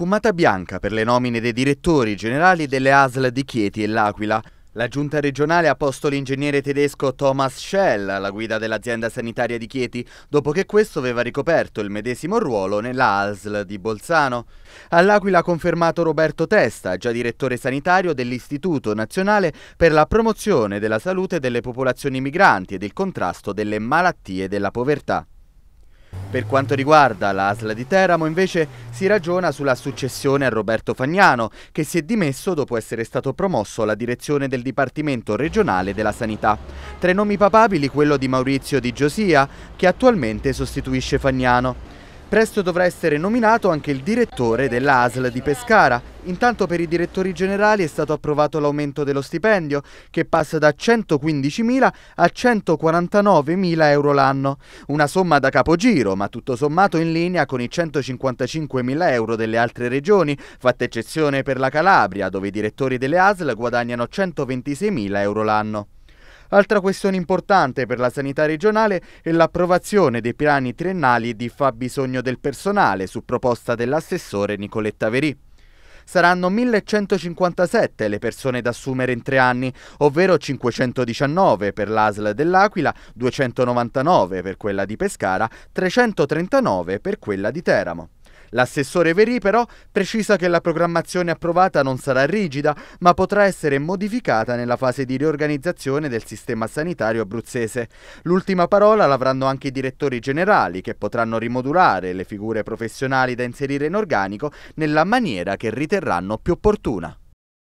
Fumata bianca per le nomine dei direttori generali delle ASL di Chieti e L'Aquila. La giunta regionale ha posto l'ingegnere tedesco Thomas Schell alla guida dell'azienda sanitaria di Chieti, dopo che questo aveva ricoperto il medesimo ruolo nella ASL di Bolzano. All'Aquila ha confermato Roberto Testa, già direttore sanitario dell'Istituto Nazionale per la promozione della salute delle popolazioni migranti e del contrasto delle malattie e della povertà. Per quanto riguarda l'ASLA di Teramo, invece, si ragiona sulla successione a Roberto Fagnano, che si è dimesso dopo essere stato promosso alla direzione del Dipartimento regionale della Sanità. Tra i nomi papabili quello di Maurizio Di Giosia, che attualmente sostituisce Fagnano. Presto dovrà essere nominato anche il direttore dell'ASL di Pescara, Intanto per i direttori generali è stato approvato l'aumento dello stipendio, che passa da 115.000 a 149.000 euro l'anno, una somma da capogiro, ma tutto sommato in linea con i 155.000 euro delle altre regioni, fatta eccezione per la Calabria, dove i direttori delle ASL guadagnano 126.000 euro l'anno. Altra questione importante per la sanità regionale è l'approvazione dei piani triennali di fabbisogno del personale su proposta dell'assessore Nicoletta Verì. Saranno 1157 le persone da assumere in tre anni, ovvero 519 per l'ASL dell'Aquila, 299 per quella di Pescara, 339 per quella di Teramo. L'assessore Verì però precisa che la programmazione approvata non sarà rigida, ma potrà essere modificata nella fase di riorganizzazione del sistema sanitario abruzzese. L'ultima parola l'avranno anche i direttori generali, che potranno rimodulare le figure professionali da inserire in organico nella maniera che riterranno più opportuna.